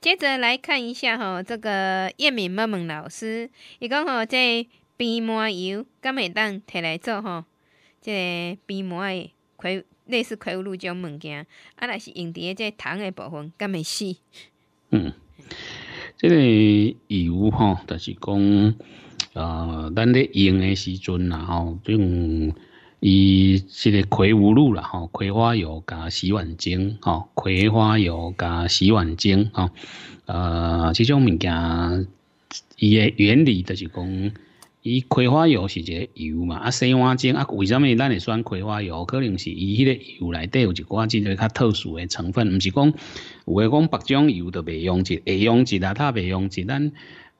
接着来看一下吼，这个叶敏要问老师，伊讲吼，这边膜油敢会当摕来做吼，这个边膜的类类似块五陆种物件，啊，若是用诶这个糖的部分，敢会死？嗯，这个油吼，就是讲啊，咱咧用的时阵然后种。伊即个葵无露啦吼，葵花油加洗碗精吼，葵花油加洗碗精吼，呃，即种物件伊个原理就是讲，伊葵花油是一个油嘛，啊洗碗精啊，为什么咱会选葵花油？可能是伊迄个油内底有一寡即个较特殊的成分，毋是讲有诶讲白种油都袂用，一会用一他他袂用，一咱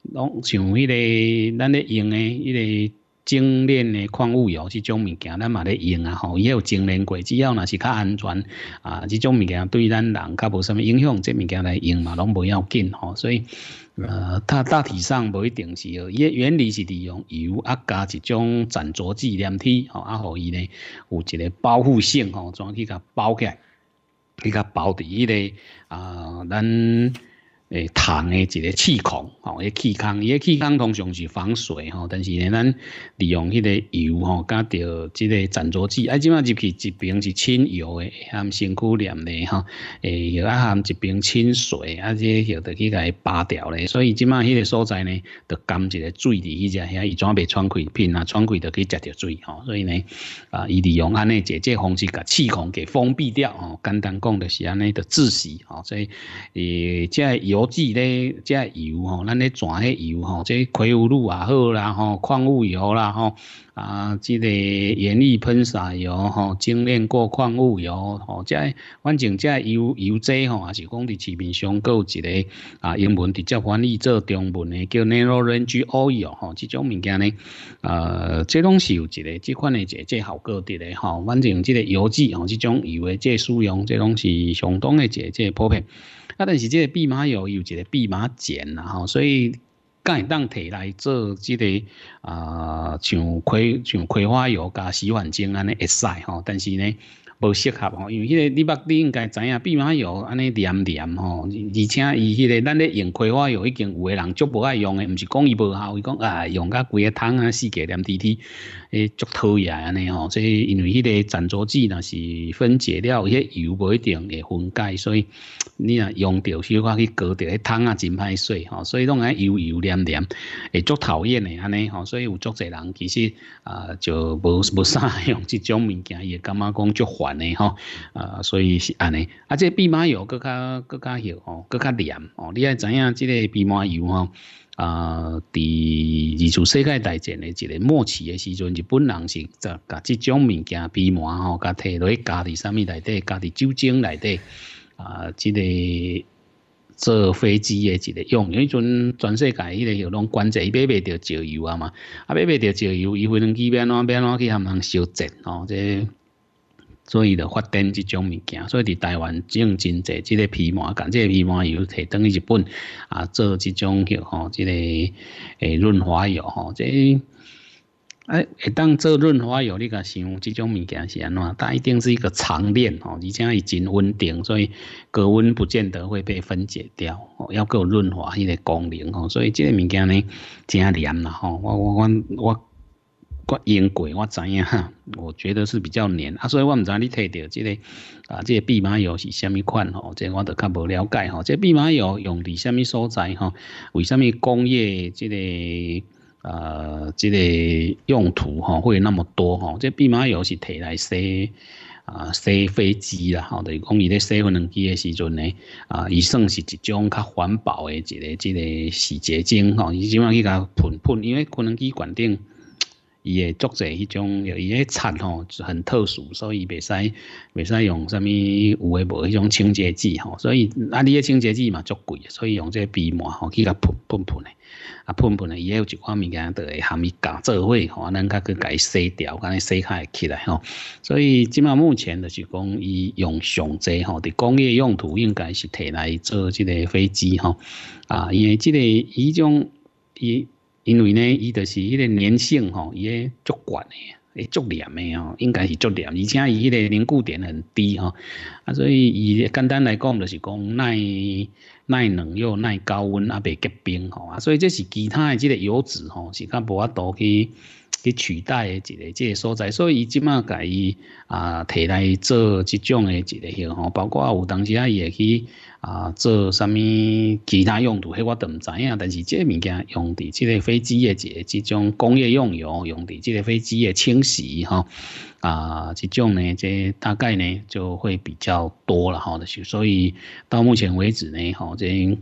拢像迄个咱咧用诶迄个。精炼的矿物油，即种物件咱嘛咧用啊吼，也有精炼过，只要那是较安全啊，即种物件对咱人较无什么影响，即物件来用嘛拢唔要紧吼，所以呃，它大体上无一定是要，伊原理是利用油啊加一种粘着剂粘体吼，啊，让伊咧有一个保护性吼，去甲包起，来，甲包伫迄个啊咱。诶，糖诶，一个气孔，吼，一个气孔，一个气孔，通常是防水，吼。但是呢，咱利用迄个油，吼，加着即个粘着剂，啊，即马入去一边是清油诶，含辛苦黏咧，吼，诶，又一项一边清水，啊，而且又得去甲伊拔掉咧。所以即马迄个所在呢，就甘一个水伫迄只遐伊怎袂穿开片啊，穿开就去食着水，吼。所以呢，啊，伊利用安尼一个方式，甲气孔给封闭掉，吼。简单讲的是安尼的窒息，吼。所以，诶，即油。油脂咧，即油吼，咱咧全迄油吼，即葵油路也好啦吼，矿物油啦吼，啊，即个盐粒喷洒油吼，精炼过矿物油吼，即反正即油油剂吼，还是讲伫市面上有一个啊英文直接翻译做中文的叫 narrow range oil 吼，即种物件呢，呃，即种是有一个这款的即即好高的咧吼，反正即个油脂吼，即种以为即使用，即种是相当诶，即即普遍，啊，但是即个蓖麻油。有一个密码碱啦吼，所以甲会当摕来做即个啊，像葵像葵花油加洗碗精安尼会使吼，但是呢。无适合吼，因为迄个你爸你应该知影，毕马油安尼黏黏吼，而且伊迄个咱咧用葵花油已经有个人足无爱用诶，毋是讲伊无效，伊讲啊用甲规个桶啊四格黏滴滴诶足讨厌安尼吼，所以因为迄个斩浊剂若是分解了，迄油无一定会分解，所以你若用着小可去割着，迄桶啊真歹洗吼，所以拢爱油油黏黏，会足讨厌诶安尼吼，所以有足侪人其实啊就无无啥用即种物件，伊会感觉讲足烦。安尼吼，啊，所以是安尼，啊，这蓖麻油更加更加好哦，更加廉哦。你爱怎样？这个蓖麻油吼。啊，伫二、次世界大战的一个末期的时阵，日本人是则甲这种物件蓖麻吼，甲摕落家己啥物内底，家己酒精内底，啊，即个坐飞机的一个用，因为阵全世界迄个要拢管制，伊买袂着石油啊嘛，啊，买袂着石油，伊会能避安怎免、安怎去慢慢烧减哦，这。所以，就发展这种物件。所以，伫台湾种真济，即个皮毛，干即个皮毛油，摕等去日本啊，做这种吼，这个诶润滑油吼。即、这会当做润滑油，你甲想，即种物件是安怎？它一定是一个长链吼，而且伊真稳定，所以高温不见得会被分解掉，吼，要够润滑迄个功能吼。所以，即个物件呢，真黏啦吼。我我我我。我烟鬼，我知影我觉得是比较黏啊，所以我唔知你睇到即个啊，即个蓖麻油是虾米款吼？即我都较无了解吼。即蓖麻油用伫虾米所在哈？为虾米工业即个啊，即个用途哈会那么多哈？即蓖麻油是提来洗啊，洗飞机啦，吼，等是讲伊在洗无人机的时阵呢，啊，伊算是一种较环保的一个，即个洗洁精吼，伊希望去甲喷喷，因为无人机管顶。伊诶，作作迄种，伊诶，田吼很特殊，所以袂使，袂使用啥物有诶无迄种清洁剂吼，所以啊，你诶清洁剂嘛足贵，所以用这笔毛吼去甲喷喷喷咧，啊喷喷咧，伊也有一款物件伫会含伊胶做位吼，咱甲去伊洗掉，甲伊洗较会起来吼。所以即满目前就是讲伊用上侪吼，伫工业用途应该是摕来做即个飞机吼，啊，因为即个伊种伊。因为呢，伊就是迄个粘性吼，伊个足管诶，诶足黏诶吼，应该是足黏，而且伊迄个凝固点很低吼，啊所以伊简单来讲就是讲耐耐冷又耐高温啊，袂结冰吼啊，所以这是其他诶即个油脂吼，是较无法度去。去取代诶，一个即个所在，所以即马甲伊啊，提来做即种诶一个吼，包括有当时啊，伊也去啊做啥物其他用途，迄我都唔知影。但是即个物件用伫即个飞机诶，即即种工业用油用伫即个飞机诶清洗哈啊，即种呢，即大概呢就会比较多了吼。所以到目前为止呢，吼即。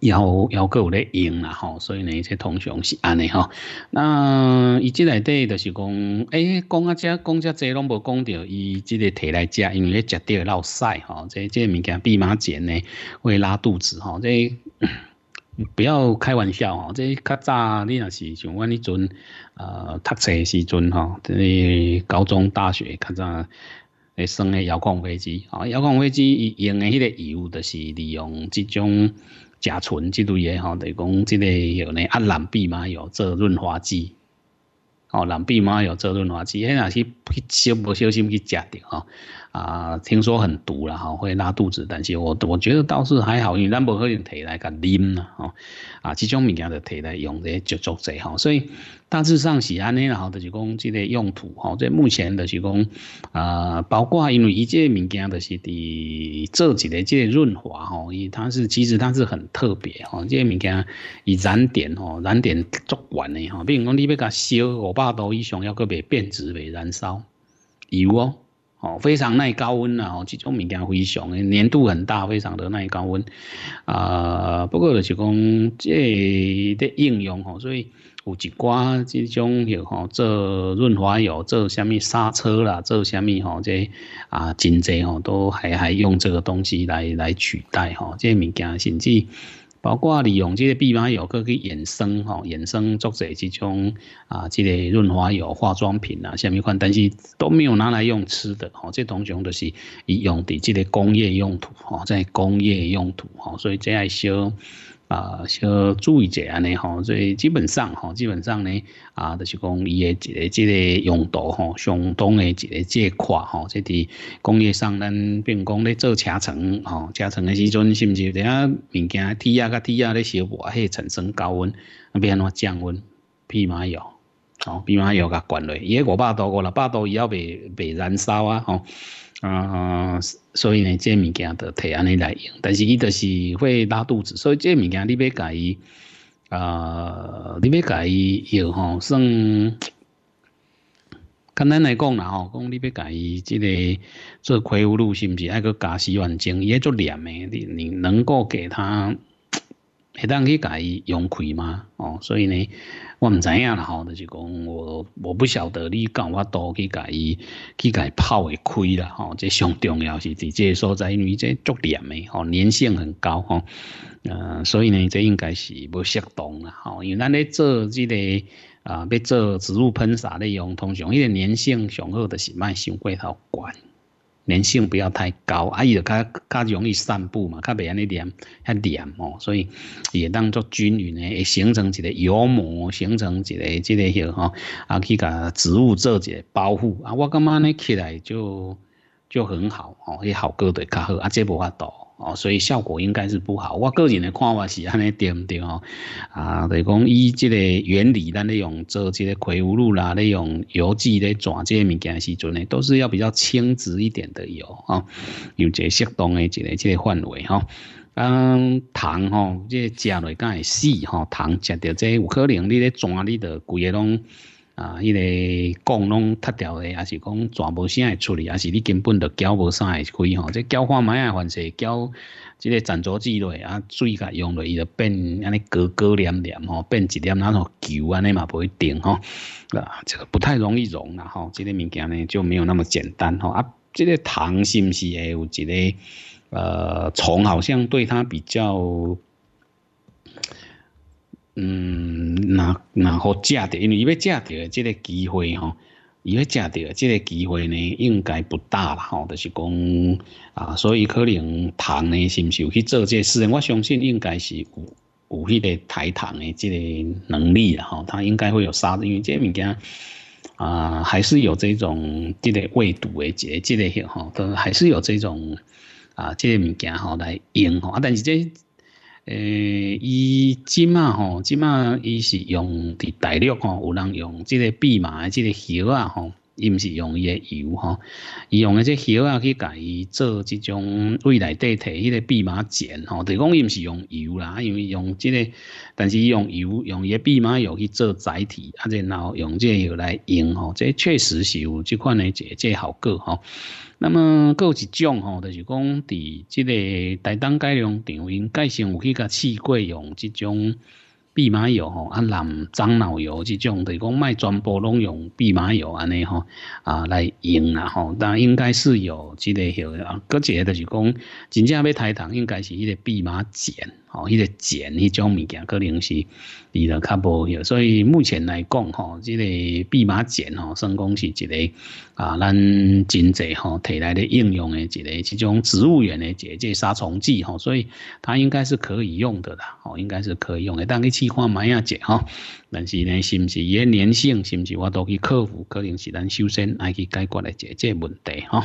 有有够有咧用啦吼，所以呢，这通常是安尼吼。那伊即内底就是讲，诶，讲啊遮讲遮侪拢无讲到，伊即个摕来食，因为食会落屎吼，这这物件，蓖麻碱呢会拉肚子吼，这 不要开玩笑吼，这较早你若是像阮迄阵呃读册时阵吼，这高中大学较早。诶，算诶遥控飞机，遥控飞机伊用诶迄个油，就是利用即种甲醇之类诶吼，就讲即个有呢，啊，兰蓖嘛油做润滑剂，吼，兰蓖嘛油做润滑剂，迄若是去，小无小心去食着，吼。啊，听说很毒啦，哈，会拉肚子。但是我我觉得倒是还好，因为咱不可以提来甲啉啦，吼。啊，这种物件就提来用在就足济哈。所以大致上是安尼啦，吼，就是讲这个用途，吼。这目前就是讲，呃，包括因为一件物件就是伫这几年这润滑，吼，因为它是其实它是很特别，吼。这物件以燃点，吼，燃点足管的，吼。比如讲，你要甲烧五百度以上，要个别变质，为燃烧油哦。哦，非常耐高温啊，哦，这种物件非常黏度很大，非常的耐高温。啊，不过就是讲这的应用哦，所以有一寡这种哟，吼做润滑油、做什么刹车啦、做什么吼这啊，真制吼都还还用这个东西来来取代吼，这物件甚至。包括利用这些蓖麻油去衍生吼衍生作者这种啊，这类润滑油、化妆品啊，啥物款，但是都没有拿来用吃的，吼，这通常都是以用伫这个工业用途，吼，在工业用途，吼，所以这样修。啊，要注意一下尼吼，所以基本上，吼，基本上呢，啊，就是讲伊的一个这个用途吼，相当的一个这块吼，即滴工业上，咱并讲咧做车层，吼，车层的时阵是不是？等下物件铁压甲铁压咧烧，迄产生高温，变怎降温，屁马药吼，屁马有甲灌类，伊个五百度、五六百度伊后未未燃烧啊，吼。嗯，所以呢，这物件都提安尼来用，但是伊就是会拉肚子，所以这物件你要改伊，呃，你要改伊药吼，算，简单来讲啦吼，讲你要改伊这个做亏乌路是唔是爱去加洗万精，也做黏的，你能够给他适当去改伊用亏吗？哦，所以呢。我毋知影啦吼，就是讲我我不晓得你讲我多去甲伊去甲伊泡会开啦吼，这上重要是伫这所在因你这作点诶吼粘性很高吼，呃，所以呢，这应该是要适当啦吼，因为咱咧做这个啊，要做植物喷洒咧用，通常迄个粘性上好的是卖伤过头悬。粘性不要太高，啊，伊就较较容易散布嘛，较袂安尼黏，较黏哦，所以也当做均匀诶，形成一个油膜，形成一个即个许吼，啊，去甲植物做一个保护啊，我感觉呢起来就就很好哦，迄效果对较好，啊，即无法度。哦，所以效果应该是不好。我个人的看法是安尼点对哦，啊，就讲以这个原理，咱咧用做这个葵花露啦，咧用油剂咧转这些物件的时阵呢，都是要比较轻质一点的油啊，有个适当的这个这个范围哈。嗯，糖哈，这加落干会死哈，糖加着这有可能你咧转你的个拢。啊，迄个共拢塌掉诶，也是讲全部啥会处理，也是你根本都搅无啥会是吼。这搅看卖啊，凡是搅即个粘着之类啊，水甲用落，伊就变安尼疙疙黏黏吼，变一点那种球安尼嘛，不会定吼，啊，这个不太容易溶啦吼。即个物件呢就没有那么简单吼啊。即个糖毋是会有一个呃虫，好像对它比较。嗯，然然后借着，因为要借着这个机会吼，要借着这个机会呢，应该不大啦吼，就是讲啊，所以可能谈呢，是不是有去做这事我相信应该是有有迄个抬唐的这个能力吼，他应该会有杀，因为这物件啊，还是有这种这个未读的即这类血吼，都还是有这种啊，这个物件吼来用吼，啊，但是这。诶，伊即啊吼，即啊伊是用伫大陆吼，有人用即个密码，即个号啊吼。伊毋是用伊个油吼，伊用那些油啊去伊做即种未来地铁迄个蓖麻碱吼，就讲伊毋是用油啦，因为用即个，但是伊用油用伊个蓖麻油去做载体，啊，然后用这个油来用吼，这确实是有即款的这效果吼。那么，搁有一种吼，就是讲伫即个台东改良场，因改成有去甲试过用即种。蓖麻油吼，啊，蓝樟脑油这种，就是讲卖全部拢用蓖麻油安尼吼啊来用啦吼，但应该是有这个许个，搁一个就是讲真正要杀虫，应该是伊个蓖麻碱吼，伊个碱，迄种物件可能是离个较无用，所以目前来讲吼，这个蓖麻碱吼，算讲是一个啊咱真济吼提来的应用的一个，即种植物园的解剂杀虫剂吼，所以它应该是可以用的啦，哦，应该是可以用的，但一起。看买啊只吼，但是呢，是毋是伊也粘性，是毋是我都去克服，可能是咱首先爱去解决来解决问题吼。